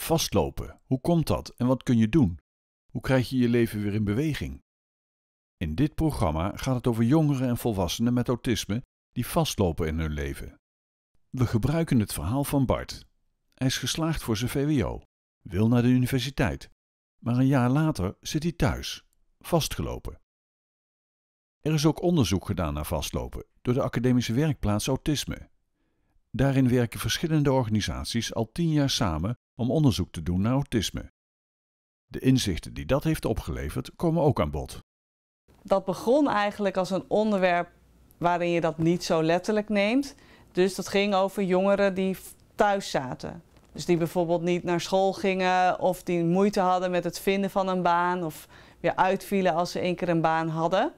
vastlopen? Hoe komt dat en wat kun je doen? Hoe krijg je je leven weer in beweging? In dit programma gaat het over jongeren en volwassenen met autisme die vastlopen in hun leven. We gebruiken het verhaal van Bart. Hij is geslaagd voor zijn VWO, wil naar de universiteit, maar een jaar later zit hij thuis, vastgelopen. Er is ook onderzoek gedaan naar vastlopen door de academische werkplaats autisme. Daarin werken verschillende organisaties al tien jaar samen om onderzoek te doen naar autisme. De inzichten die dat heeft opgeleverd komen ook aan bod. Dat begon eigenlijk als een onderwerp waarin je dat niet zo letterlijk neemt. Dus dat ging over jongeren die thuis zaten. Dus die bijvoorbeeld niet naar school gingen of die moeite hadden met het vinden van een baan of weer uitvielen als ze één keer een baan hadden.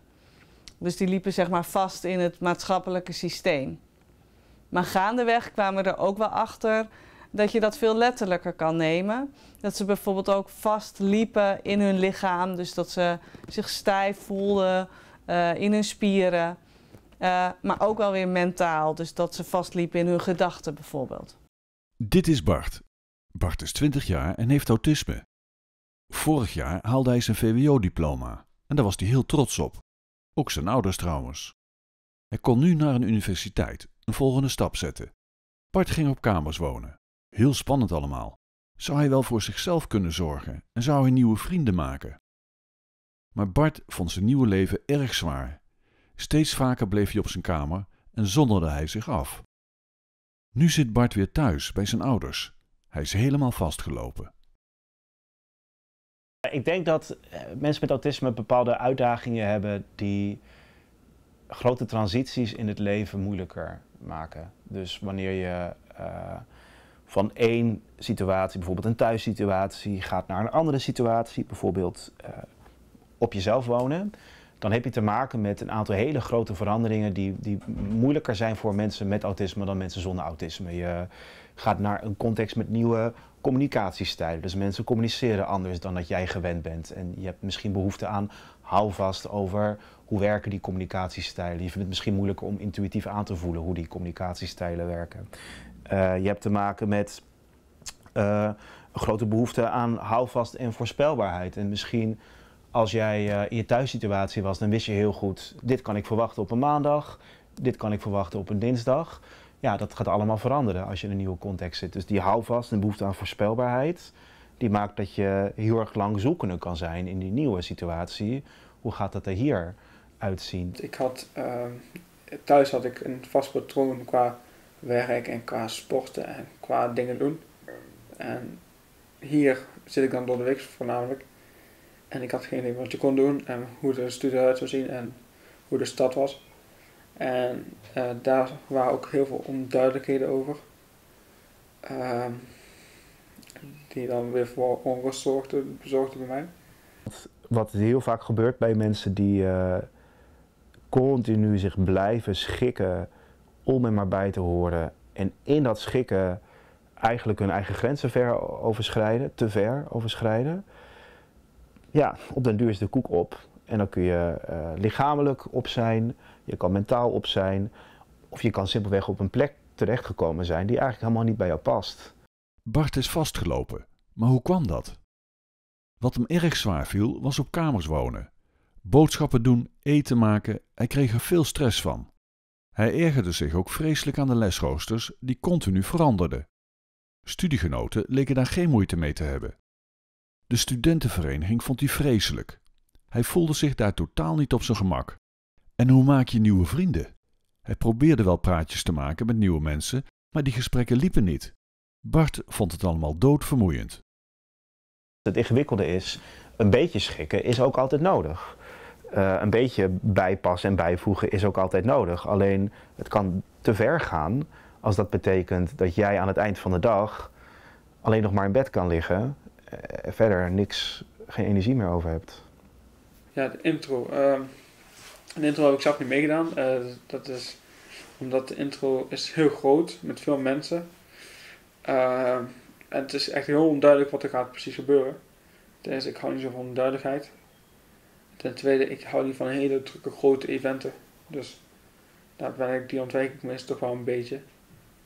Dus die liepen zeg maar vast in het maatschappelijke systeem. Maar gaandeweg kwamen we er ook wel achter dat je dat veel letterlijker kan nemen. Dat ze bijvoorbeeld ook vastliepen in hun lichaam, dus dat ze zich stijf voelden eh, in hun spieren. Eh, maar ook wel weer mentaal, dus dat ze vastliepen in hun gedachten bijvoorbeeld. Dit is Bart. Bart is 20 jaar en heeft autisme. Vorig jaar haalde hij zijn VWO-diploma en daar was hij heel trots op. Ook zijn ouders trouwens. Hij kon nu naar een universiteit een volgende stap zetten. Bart ging op kamers wonen. Heel spannend allemaal. Zou hij wel voor zichzelf kunnen zorgen en zou hij nieuwe vrienden maken? Maar Bart vond zijn nieuwe leven erg zwaar. Steeds vaker bleef hij op zijn kamer en zonderde hij zich af. Nu zit Bart weer thuis bij zijn ouders. Hij is helemaal vastgelopen. Ik denk dat eh, mensen met autisme bepaalde uitdagingen hebben die grote transities in het leven moeilijker maken. Dus wanneer je eh, van één situatie, bijvoorbeeld een thuissituatie, gaat naar een andere situatie, bijvoorbeeld eh, op jezelf wonen, dan heb je te maken met een aantal hele grote veranderingen die, die moeilijker zijn voor mensen met autisme dan mensen zonder autisme. Je gaat naar een context met nieuwe communicatiestijlen. Dus mensen communiceren anders dan dat jij gewend bent. En je hebt misschien behoefte aan houvast over hoe werken die communicatiestijlen. Je vindt het misschien moeilijker om intuïtief aan te voelen hoe die communicatiestijlen werken. Eh, je hebt te maken met eh, een grote behoefte aan houvast en voorspelbaarheid. En misschien als jij eh, in je thuissituatie was, dan wist je heel goed, dit kan ik verwachten op een maandag, dit kan ik verwachten op een dinsdag. Ja, dat gaat allemaal veranderen als je in een nieuwe context zit. Dus die houvast en behoefte aan voorspelbaarheid, die maakt dat je heel erg lang zoekende kan zijn in die nieuwe situatie. Hoe gaat dat er hier? uitzien? Ik had, uh, thuis had ik een vast patroon qua werk en qua sporten en qua dingen doen. En hier zit ik dan door de week voornamelijk. En ik had geen idee wat je kon doen en hoe de studie eruit zou zien en hoe de stad was. En eh, daar waren ook heel veel onduidelijkheden over. Ehm, die dan weer voor onrust zorgden, bij mij. Wat heel vaak gebeurt bij mensen die eh, continu zich blijven schikken om er maar bij te horen. En in dat schikken eigenlijk hun eigen grenzen ver overschrijden, te ver overschrijden. Ja, op den duur is de koek op. En dan kun je eh, lichamelijk op zijn, je kan mentaal op zijn, of je kan simpelweg op een plek terechtgekomen zijn die eigenlijk helemaal niet bij jou past. Bart is vastgelopen, maar hoe kwam dat? Wat hem erg zwaar viel was op kamers wonen. Boodschappen doen, eten maken, hij kreeg er veel stress van. Hij ergerde zich ook vreselijk aan de lesroosters die continu veranderden. Studiegenoten leken daar geen moeite mee te hebben. De studentenvereniging vond hij vreselijk. Hij voelde zich daar totaal niet op zijn gemak. En hoe maak je nieuwe vrienden? Hij probeerde wel praatjes te maken met nieuwe mensen, maar die gesprekken liepen niet. Bart vond het allemaal doodvermoeiend. Het ingewikkelde is, een beetje schikken is ook altijd nodig. Eh, een beetje bijpassen en bijvoegen is ook altijd nodig. Alleen het kan te ver gaan als dat betekent dat jij aan het eind van de dag alleen nog maar in bed kan liggen, uh, verder niks, geen energie meer over hebt. Ja, de intro. Ehm, de intro heb ik zelf niet meegedaan. Eh, dat is omdat de intro is heel groot met veel mensen. Ehm, en het is echt heel onduidelijk wat er gaat precies gebeuren. Ten ik hou niet zo van onduidelijkheid. Ten tweede, ik hou niet van hele drukke grote eventen. Dus daar ben ik, die ontwijk ik meestal toch wel een beetje.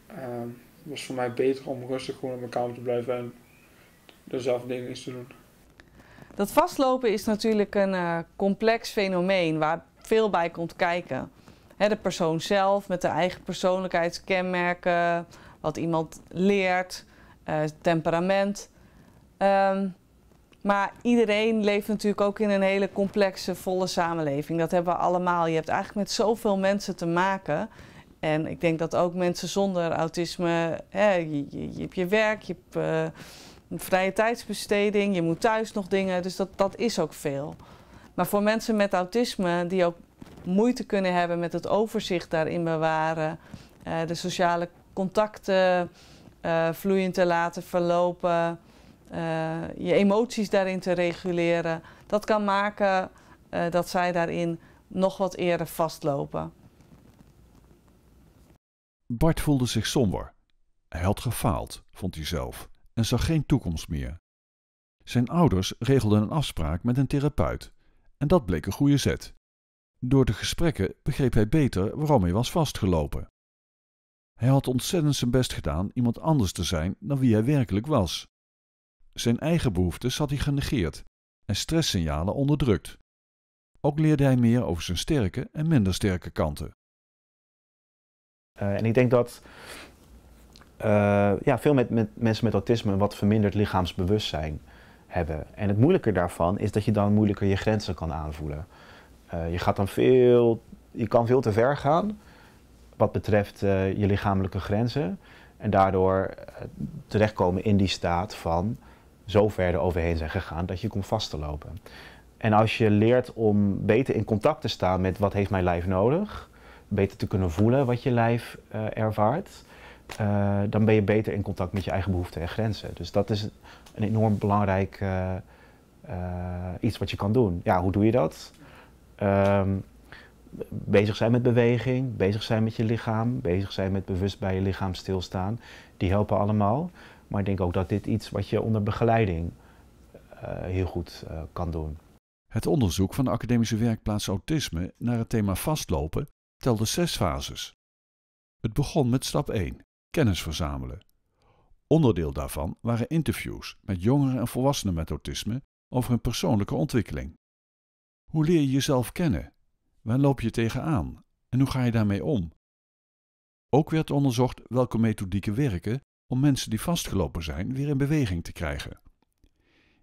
Ehm, het was voor mij beter om rustig gewoon op mijn kamer te blijven en er zelf dingen te doen. Dat vastlopen is natuurlijk een eh, complex fenomeen waar veel bij komt kijken. de persoon zelf met de eigen persoonlijkheidskenmerken, wat iemand leert, uh, temperament. Ehm, maar iedereen leeft natuurlijk ook in een hele complexe, volle samenleving. Dat hebben we allemaal. Je hebt eigenlijk met zoveel mensen te maken. En ik denk dat ook mensen zonder autisme, hè, je, je, hebt je werk, je hebt eh, een vrije tijdsbesteding, je moet thuis nog dingen. Dus dat, dat is ook veel. Maar voor mensen met autisme die ook moeite kunnen hebben met het overzicht daarin bewaren, eh, de sociale contacten eh, vloeiend te laten verlopen. Eh, je emoties daarin te reguleren, dat kan maken eh, dat zij daarin nog wat eerder vastlopen. Bart voelde zich somber. Hij had gefaald, vond hij zelf, en zag geen toekomst meer. Zijn ouders regelden een afspraak met een therapeut, en dat bleek een goede zet. Door de gesprekken begreep hij beter waarom hij was vastgelopen. Hij had ontzettend zijn best gedaan iemand anders te zijn dan wie hij werkelijk was. Zijn eigen behoeftes had hij genegeerd en stresssignalen onderdrukt. Ook leerde hij meer over zijn sterke en minder sterke kanten. Eh, en ik denk dat eh, ja, veel met, met mensen met autisme een wat verminderd lichaamsbewustzijn hebben. En het moeilijke daarvan is dat je dan moeilijker je grenzen kan aanvoelen. Eh, je, gaat dan veel, je kan veel te ver gaan wat betreft je lichamelijke grenzen. En daardoor terechtkomen in die staat van zo ver overheen zijn gegaan dat je komt vast te lopen. En als je leert om beter in contact te staan met wat heeft mijn lijf nodig, beter te kunnen voelen wat je lijf eh, ervaart, eh, dan ben je beter in contact met je eigen behoeften en grenzen. Dus dat is een enorm belangrijk eh, iets wat je kan doen. Ja, hoe doe je dat? Ehm, bezig zijn met beweging, bezig zijn met je lichaam, bezig zijn met bewust bij je lichaam stilstaan. Die helpen allemaal. Maar ik denk ook dat dit iets wat je onder begeleiding eh, heel goed eh, kan doen. Het onderzoek van de academische werkplaats autisme naar het thema vastlopen telde zes fases. Het begon met stap 1, kennis verzamelen. Onderdeel daarvan waren interviews met jongeren en volwassenen met autisme over hun persoonlijke ontwikkeling. Hoe leer je jezelf kennen? Waar loop je tegenaan en hoe ga je daarmee om? Ook werd onderzocht welke methodieken werken om mensen die vastgelopen zijn weer in beweging te krijgen.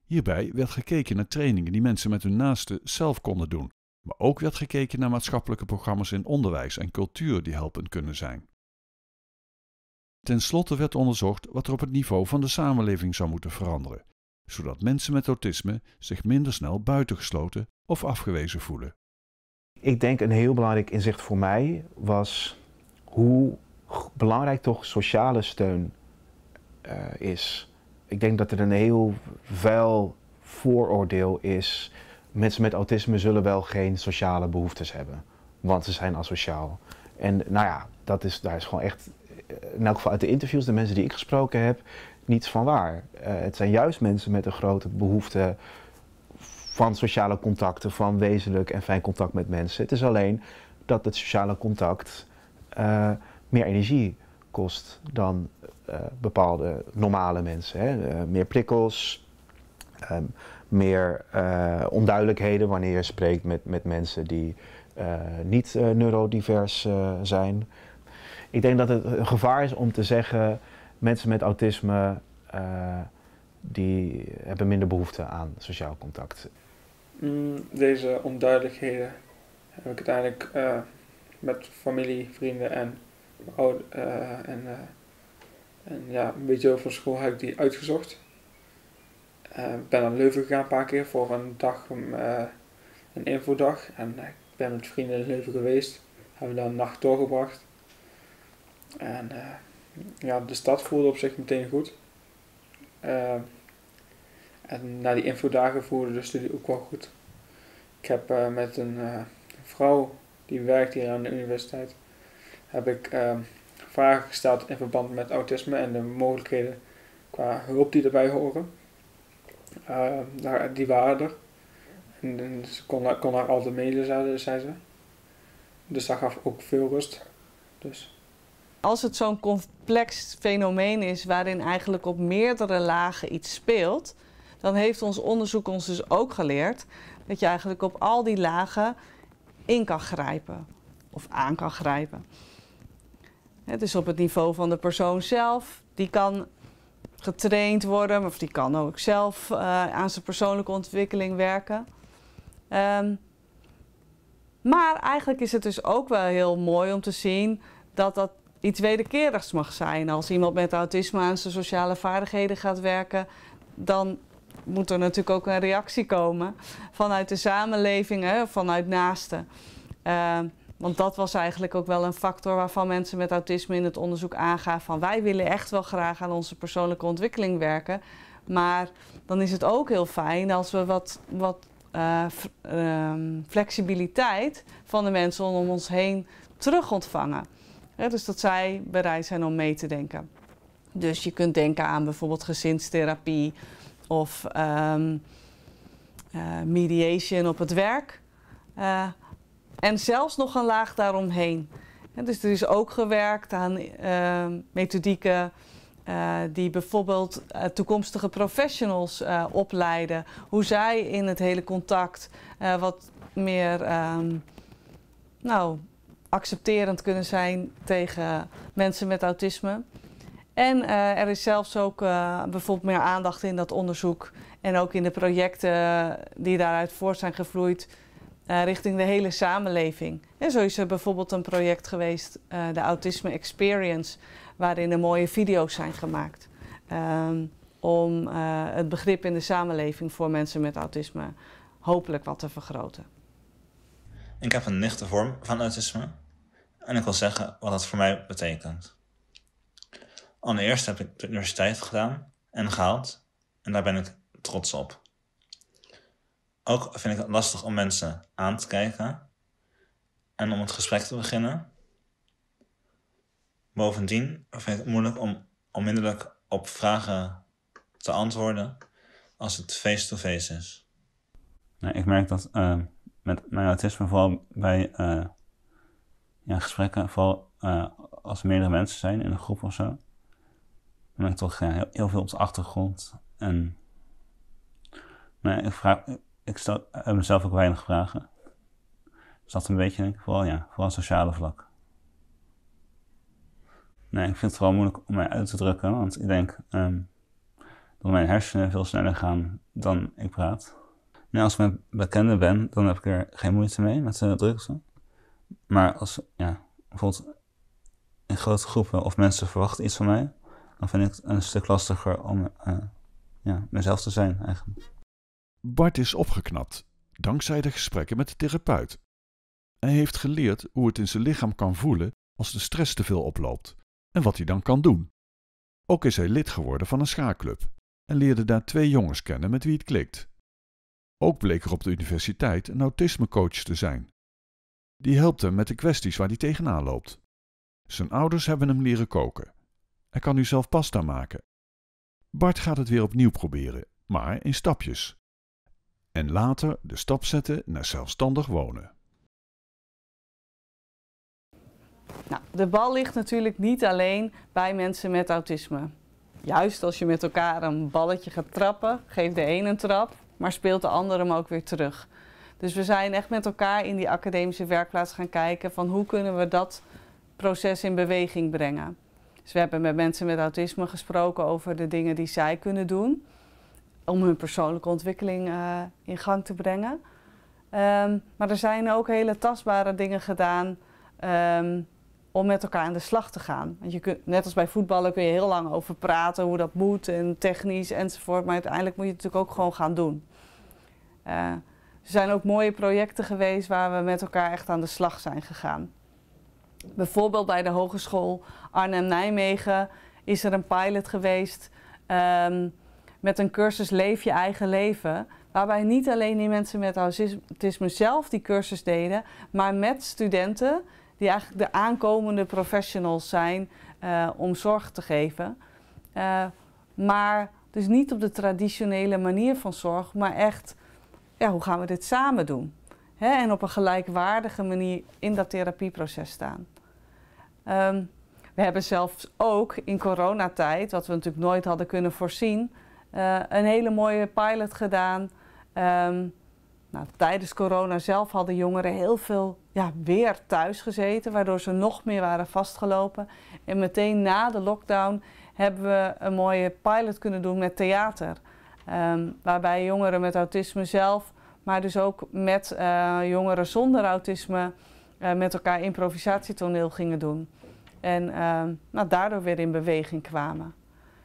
Hierbij werd gekeken naar trainingen die mensen met hun naasten zelf konden doen, maar ook werd gekeken naar maatschappelijke programma's in onderwijs en cultuur die helpend kunnen zijn. Ten slotte werd onderzocht wat er op het niveau van de samenleving zou moeten veranderen, zodat mensen met autisme zich minder snel buitengesloten of afgewezen voelen. Ik denk een heel belangrijk inzicht voor mij was hoe belangrijk toch sociale steun eh, is. Ik denk dat er een heel vuil vooroordeel is. Mensen met autisme zullen wel geen sociale behoeftes hebben, want ze zijn asociaal. En nou ja, dat is, daar is gewoon echt, eh, in elk geval uit de interviews, de mensen die ik gesproken heb, niets van waar. Eh, het zijn juist mensen met een grote behoefte van sociale contacten, van wezenlijk en fijn contact met mensen. Het is alleen dat het sociale contact meer energie kost dan eh, bepaalde normale mensen. Hè? Eh, meer prikkels, ehm, meer eh, onduidelijkheden wanneer je spreekt met, met mensen die niet neurodivers zijn. Ik denk dat het een gevaar is om te zeggen, mensen met autisme die hebben minder behoefte aan sociaal contact. Mm, deze onduidelijkheden heb ik uiteindelijk met familie, vrienden en, oude, en en ja, een beetje over school heb ik die uitgezocht. Eh, ik ben naar Leuven gegaan een paar keer voor een dag, om, uh, eh, een infodag. En ik ben met vrienden in Leuven geweest. Hebben daar een nacht doorgebracht. En eh, ja, de stad voelde op zich meteen goed. en na die infodagen voelde de studie ook wel goed. Ik heb met een vrouw die werkt hier aan de universiteit, heb ik vragen gesteld in verband met autisme en de mogelijkheden qua hulp die erbij horen. Eh, daar, die waren er. En, en ze kon, kon haar altijd mailen, zei, zei ze. Dus dat gaf ook veel rust. Dus. Als het zo'n complex fenomeen is waarin eigenlijk op meerdere lagen iets speelt, dan heeft ons onderzoek ons dus ook geleerd dat je eigenlijk op al die lagen in kan grijpen of aan kan grijpen. Het is op het niveau van de persoon zelf. Die kan getraind worden, of die kan ook zelf eh, aan zijn persoonlijke ontwikkeling werken. Ehm, maar eigenlijk is het dus ook wel heel mooi om te zien dat dat iets wederkerigs mag zijn. Als iemand met autisme aan zijn sociale vaardigheden gaat werken, dan moet er natuurlijk ook een reactie komen vanuit de samenleving, hè, vanuit naasten. Uh, want dat was eigenlijk ook wel een factor waarvan mensen met autisme in het onderzoek aangaven van wij willen echt wel graag aan onze persoonlijke ontwikkeling werken. Maar dan is het ook heel fijn als we wat, wat eh, ehm, flexibiliteit van de mensen om ons heen terug ontvangen. dus dat zij bereid zijn om mee te denken. Dus je kunt denken aan bijvoorbeeld gezinstherapie of ehm, eh, mediation op het werk. Eh, en zelfs nog een laag daaromheen. dus er is ook gewerkt aan eh, methodieken eh, die bijvoorbeeld eh, toekomstige professionals opleiden. Hoe zij in het hele contact wat meer ehm, nou, accepterend kunnen zijn tegen mensen met autisme. En er is zelfs ook bijvoorbeeld meer aandacht in dat onderzoek en ook in de projecten die daaruit voort zijn gevloeid eh, richting de hele samenleving. En zo is er bijvoorbeeld een project geweest, eh, de Autisme Experience, waarin er mooie video's zijn gemaakt. Ehm, om eh, het begrip in de samenleving voor mensen met autisme hopelijk wat te vergroten. Ik heb een lichte vorm van autisme en ik wil zeggen wat dat voor mij betekent. Allereerst heb ik de universiteit gedaan en gehaald en daar ben ik trots op ook vind ik het lastig om mensen aan te kijken en om het gesprek te beginnen. Bovendien vind ik het moeilijk om onmiddellijk op vragen te antwoorden als het face-to-face is. Nou, ik merk dat eh, met mijn autisme vooral bij eh, ja, gesprekken, vooral eh, als er meerdere mensen zijn in een groep of zo, dan ben ik toch heel, heel, veel op de achtergrond. En nee, nou, ik vraag, ik stel eh, mezelf ook weinig vragen. Dus dat een beetje, vooral, ja, vooral sociale vlak. Nee, ik vind het vooral moeilijk om mij uit te drukken, want ik denk ehm, dat mijn hersenen veel sneller gaan dan ik praat. Nee, als ik met bekenden ben, dan heb ik er geen moeite mee met de drukte. Maar als, ja, bijvoorbeeld in grote groepen of mensen verwachten iets van mij, dan vind ik het een stuk lastiger om eh, ja, mezelf te zijn eigenlijk. Bart is opgeknapt, dankzij de gesprekken met de therapeut. Hij heeft geleerd hoe het in zijn lichaam kan voelen als de stress te veel oploopt en wat hij dan kan doen. Ook is hij lid geworden van een schaakclub en leerde daar twee jongens kennen met wie het klikt. Ook bleek er op de universiteit een autismecoach te zijn. Die helpt hem met de kwesties waar hij tegenaan loopt. Zijn ouders hebben hem leren koken. Hij kan nu zelf pasta maken. Bart gaat het weer opnieuw proberen, maar in stapjes en later de stap zetten naar zelfstandig wonen. Nou, de bal ligt natuurlijk niet alleen bij mensen met autisme. Juist als je met elkaar een balletje gaat trappen, geeft de een een trap, maar speelt de ander hem ook weer terug. Dus we zijn echt met elkaar in die academische werkplaats gaan kijken van hoe kunnen we dat proces in beweging brengen. Dus we hebben met mensen met autisme gesproken over de dingen die zij kunnen doen om hun persoonlijke ontwikkeling eh, in gang te brengen. Ehm, maar er zijn ook hele tastbare dingen gedaan ehm, om met elkaar aan de slag te gaan. Want je kunt, net als bij voetballen kun je heel lang over praten hoe dat moet en technisch enzovoort. Maar uiteindelijk moet je het natuurlijk ook gewoon gaan doen. Eh, er zijn ook mooie projecten geweest waar we met elkaar echt aan de slag zijn gegaan. Bijvoorbeeld bij de Hogeschool Arnhem-Nijmegen is er een pilot geweest ehm, met een cursus Leef je eigen leven. Waarbij niet alleen die mensen met autisme zelf die cursus deden, maar met studenten die eigenlijk de aankomende professionals zijn eh, om zorg te geven. Eh, maar dus niet op de traditionele manier van zorg, maar echt, ja, hoe gaan we dit samen doen? Hè? En op een gelijkwaardige manier in dat therapieproces staan. Ehm, we hebben zelfs ook in coronatijd, wat we natuurlijk nooit hadden kunnen voorzien, eh, een hele mooie pilot gedaan. Ehm, nou, tijdens corona zelf hadden jongeren heel veel ja, weer thuis gezeten, waardoor ze nog meer waren vastgelopen. En meteen na de lockdown hebben we een mooie pilot kunnen doen met theater. Ehm, waarbij jongeren met autisme zelf, maar dus ook met eh, jongeren zonder autisme, eh, met elkaar improvisatietoneel gingen doen. En uh, nou, daardoor weer in beweging kwamen.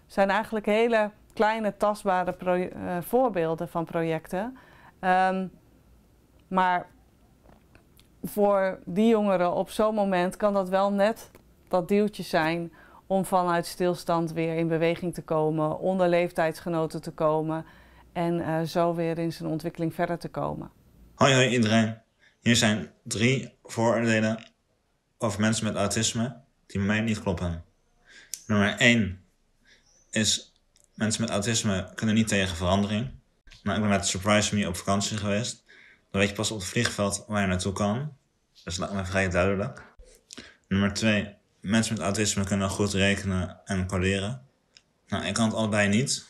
Het zijn eigenlijk hele kleine tastbare eh, voorbeelden van projecten. Ehm, maar voor die jongeren op zo'n moment kan dat wel net dat deeltje zijn om vanuit stilstand weer in beweging te komen, onder leeftijdsgenoten te komen en eh, zo weer in zijn ontwikkeling verder te komen. Hoi hoi iedereen. Hier zijn drie vooroordelen over mensen met autisme die mij niet kloppen. Nummer 1 is mensen met autisme kunnen niet tegen verandering. Nou, ik ben met Surprise Me op vakantie geweest. Dan weet je pas op het vliegveld waar je naartoe kan. Dus dat me vrij duidelijk. Nummer twee, mensen met autisme kunnen goed rekenen en coderen. Nou, ik kan het allebei niet.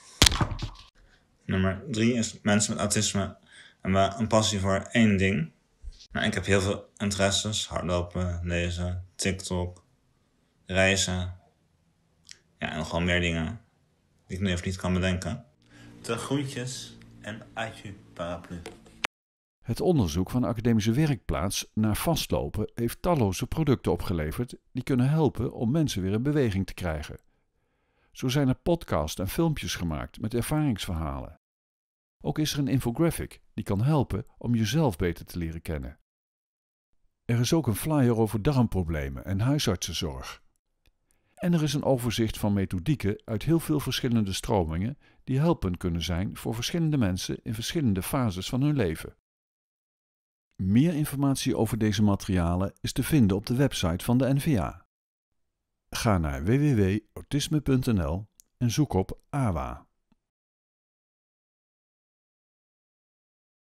Nummer drie is mensen met autisme hebben een passie voor één ding. Nou, ik heb heel veel interesses. Hardlopen, lezen, TikTok, reizen. Ja, en nog meer dingen ik nu even niet kan bedenken. De groentjes en uit je paraplu. Het onderzoek van de academische werkplaats naar vastlopen heeft talloze producten opgeleverd die kunnen helpen om mensen weer in beweging te krijgen. Zo zijn er podcasts en filmpjes gemaakt met ervaringsverhalen. Ook is er een infographic die kan helpen om jezelf beter te leren kennen. Er is ook een flyer over darmproblemen en huisartsenzorg. En er is een overzicht van methodieken uit heel veel verschillende stromingen die helpend kunnen zijn voor verschillende mensen in verschillende fases van hun leven. Meer informatie over deze materialen is te vinden op de website van de NVA. Ga naar www.autisme.nl en zoek op AWA.